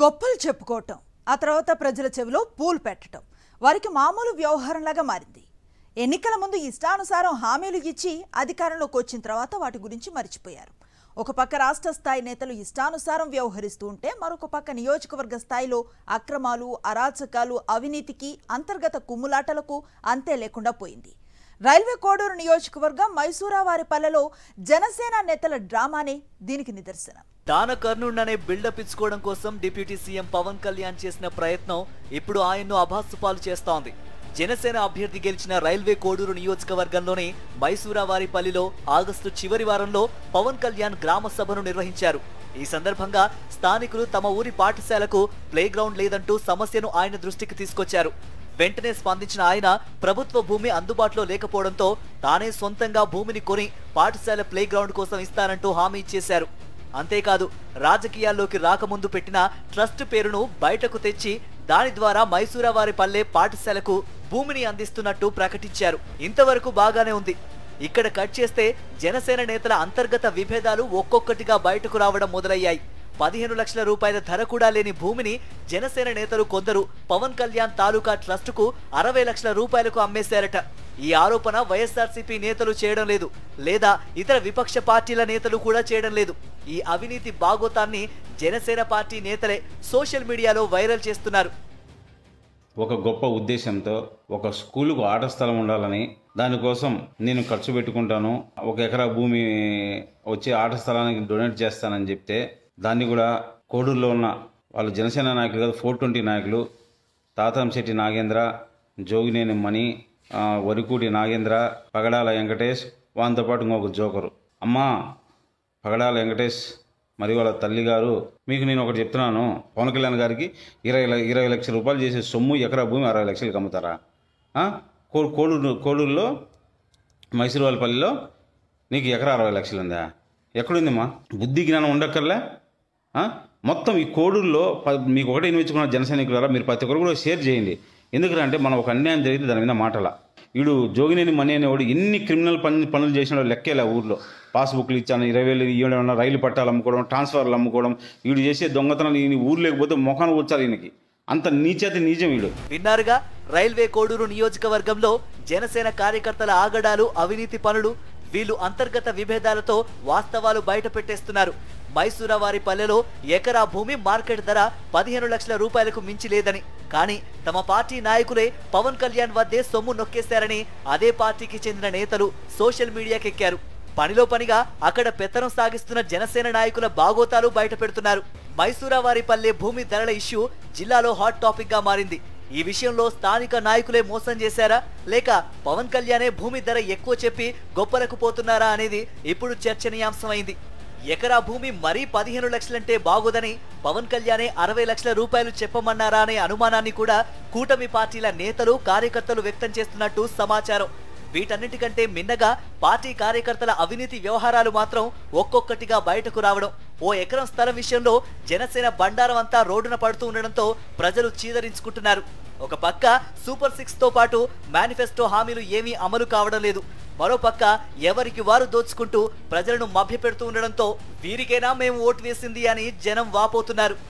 గొప్పలు చెప్పుకోవటం ఆ తర్వాత ప్రజల చెవిలో పూలు పెట్టడం వారికి మామూలు వ్యవహారంలాగా మారింది ఎన్నికల ముందు ఇష్టానుసారం హామీలు ఇచ్చి అధికారంలోకి వచ్చిన తర్వాత వాటి గురించి మర్చిపోయారు ఒక పక్క రాష్ట్ర స్థాయి నేతలు ఇష్టానుసారం వ్యవహరిస్తూ ఉంటే మరొక పక్క నియోజకవర్గ స్థాయిలో అక్రమాలు అరాచకాలు అవినీతికి అంతర్గత కుమ్ములాటలకు అంతే లేకుండా పోయింది రైల్వే కోడూరు నియోజకవర్గం మైసూరావారిపల్లెలో జనసేన నేతల డ్రామానే దీనికి నిదర్శనం తాన అనే బిల్డప్ ఇచ్చుకోవడం కోసం డిప్యూటీ సీఎం పవన్ కళ్యాణ్ చేసిన ప్రయత్నం ఇప్పుడు ఆయన్ను అభాసుపాలు చేస్తోంది జనసేన అభ్యర్థి గెలిచిన రైల్వే కోడూరు నియోజకవర్గంలోని మైసూరావారిపల్లిలో ఆగస్టు చివరి వారంలో పవన్ కళ్యాణ్ గ్రామ సభను నిర్వహించారు ఈ సందర్భంగా స్థానికులు తమ ఊరి పాఠశాలకు ప్లేగ్రౌండ్ లేదంటూ సమస్యను ఆయన దృష్టికి తీసుకొచ్చారు వెంటనే స్పందించిన ఆయన ప్రభుత్వ భూమి అందుబాటులో లేకపోవడంతో తానే సొంతంగా భూమిని కొని పాఠశాల ప్లే గ్రౌండ్ కోసం ఇస్తానంటూ హామీ ఇచ్చేశారు అంతేకాదు రాజకీయాల్లోకి రాకముందు పెట్టిన ట్రస్ట్ పేరును బయటకు తెచ్చి దాని ద్వారా మైసూరావారి పల్లె పాఠశాలకు భూమిని అందిస్తున్నట్టు ప్రకటించారు ఇంతవరకు బాగానే ఉంది ఇక్కడ కట్ చేస్తే జనసేన నేతల అంతర్గత విభేదాలు ఒక్కొక్కటిగా బయటకు రావడం మొదలయ్యాయి పదిహేను లక్షల రూపాయల ధర కూడా లేని భూమిని జనసేన నేతలు కొందరు పవన్ కళ్యాణ్ తాలూకా ట్రస్టుకు అరవై లక్షల రూపాయలకు అమ్మేశారట ఈ ఆరోపణ వైఎస్ఆర్సీపీ నేతలు చేయడం లేదు లేదా ఇతర విపక్ష పార్టీల నేతలు కూడా చేయడం లేదు ఈ అవినీతి బాగోతాన్ని జనసేన పార్టీ నేతలే సోషల్ మీడియాలో వైరల్ చేస్తున్నారు ఒక గొప్ప ఉద్దేశంతో ఒక స్కూలుకు ఆట స్థలం ఉండాలని దానికోసం నేను ఖర్చు పెట్టుకుంటాను ఒక ఎకరా భూమి వచ్చి ఆట స్థలానికి డొనేట్ చేస్తానని చెప్తే దాన్ని కూడా కోడూరులో ఉన్న వాళ్ళు జనసేన నాయకులు కాదు ఫోర్ ట్వంటీ నాయకులు తాతంశెట్టి నాగేంద్ర జోగినేని మణి వరికూడి నాగేంద్ర పగడాల వెంకటేష్ వానితో పాటు ఇంకొక జోకరు అమ్మా పగడాల వెంకటేష్ మరియు వాళ్ళ తల్లి గారు మీకు నేను ఒకటి చెప్తున్నాను పవన్ కళ్యాణ్ గారికి ఇరవై ఇరవై లక్షల రూపాయలు చేసే సొమ్ము ఎకరా భూమి అరవై లక్షలకి అమ్ముతారా కో కోడూరు కోడూరులో మైసూరు వాళ్ళపల్లిలో నీకు ఎకరా అరవై లక్షలు ఉందా ఎక్కడుందిమ్మా బుద్ధి జ్ఞానం ఉండక్కర్లే మొత్తం ఈ కోడుల్లో మీకు ఒకటే ఇన్వించుకున్న జన సైనికులారా మీరు ప్రతి ఒక్కరు కూడా షేర్ చేయండి ఎందుకంటే మనం ఒక అన్యాయం జరిగింది దాని మీద మాటల వీడు జోగినేని మనీ అనేవాడు ఎన్ని క్రిమినల్ పని పనులు చేసినాడో లెక్కేలా ఊర్లో పాస్బుక్లు ఇచ్చాను ఇరవై వేలు ఇవ్వడం రైలు పట్టాలు అమ్ముకోవడం ట్రాన్స్ఫర్లు అమ్ముకోవడం వీడు చేసే దొంగతనాలు ఈయన ఊరు లేకపోతే మొఖాన్ని వచ్చారు ఈయనకి అంత నీచేత నిజం వీడు విన్నారుగా రైల్వే కోడూరు నియోజకవర్గంలో జనసేన కార్యకర్తల ఆగడాలు అవినీతి పనులు వీళ్ళు అంతర్గత విభేదాలతో వాస్తవాలు బయట పెట్టేస్తున్నారు మైసూరావారి పల్లెలో ఎకరా భూమి మార్కెట్ ధర పదిహేను లక్షల రూపాయలకు మించి లేదని కానీ తమ పార్టీ నాయకులే పవన్ కళ్యాణ్ వద్దే సొమ్ము నొక్కేశారని అదే పార్టీకి చెందిన నేతలు సోషల్ మీడియాకెక్కారు పనిలో పనిగా అక్కడ పెత్తనం సాగిస్తున్న జనసేన నాయకుల బాగోతాలు బయటపెడుతున్నారు పల్లె భూమి ధరల ఇష్యూ జిల్లాలో హాట్ టాపిక్ గా మారింది ఈ విషయంలో స్థానిక నాయకులే మోసం చేశారా లేక పవన్ కళ్యాణే భూమి ధర ఎక్కువ చెప్పి గొప్పలకు పోతున్నారా అనేది ఇప్పుడు చర్చనీయాంశమైంది ఎకరా భూమి మరీ పదిహేను లక్షలంటే బాగోదని పవన్ కళ్యాణే అరవై లక్షల రూపాయలు చెప్పమన్నారా అనే అనుమానాన్ని కూడా కూటమి పార్టీల నేతలు కార్యకర్తలు వ్యక్తం చేస్తున్నట్టు సమాచారం వీటన్నిటికంటే మిన్నగా పార్టీ కార్యకర్తల అవినీతి వ్యవహారాలు మాత్రం ఒక్కొక్కటిగా బయటకు రావడం ఓ ఎకరం స్థలం విషయంలో జనసేన బండారం అంతా రోడ్డున పడుతూ ఉండడంతో ప్రజలు చీదరించుకుంటున్నారు ఒక పక్క సూపర్ సిక్స్తో పాటు మేనిఫెస్టో హామీలు ఏమీ అమలు కావడం లేదు మరోపక్క ఎవరికి వారు దోచుకుంటూ ప్రజలను మభ్యపెడుతూ ఉండడంతో వీరికైనా మేము ఓటు వేసింది అని జనం వాపోతున్నారు